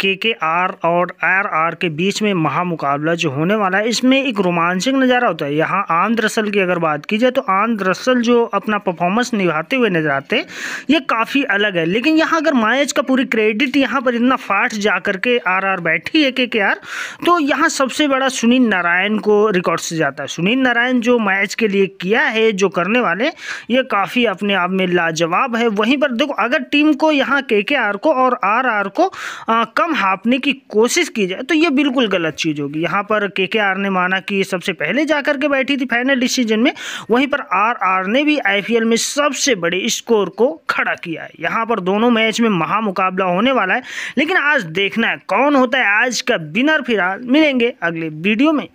के के आर और आर आर के बीच में महामुकाबला जो होने वाला है इसमें एक रोमांचक नज़ारा होता है यहाँ आम दरअसल की अगर बात की जाए तो आम दरअसल जो अपना परफॉर्मेंस निभाते हुए नजर आते ये काफ़ी अलग है लेकिन यहाँ अगर मायज का पूरी क्रेडिट यहाँ पर इतना फाट जा करके आर आर बैठी है के के आर तो यहाँ सबसे बड़ा सुनील नारायण को रिकॉर्ड से जाता है सुनील नारायण जो मैच के लिए किया है जो करने वाले ये काफ़ी अपने आप में लाजवाब है वहीं पर देखो अगर टीम को यहाँ के के आर को और आर आर को आ, कम कम हाँपने की कोशिश की जाए तो ये बिल्कुल गलत चीज़ होगी यहाँ पर के के आर ने माना कि सबसे पहले जा के बैठी थी फाइनल डिसीजन में वहीं पर आर आर ने भी आई में सबसे बड़े स्कोर को खड़ा किया है यहाँ पर दोनों मैच में महामुकाबला होने वाला है लेकिन आज देखना है कौन होता है आज का विनर फिलहाल मिलेंगे अगले वीडियो में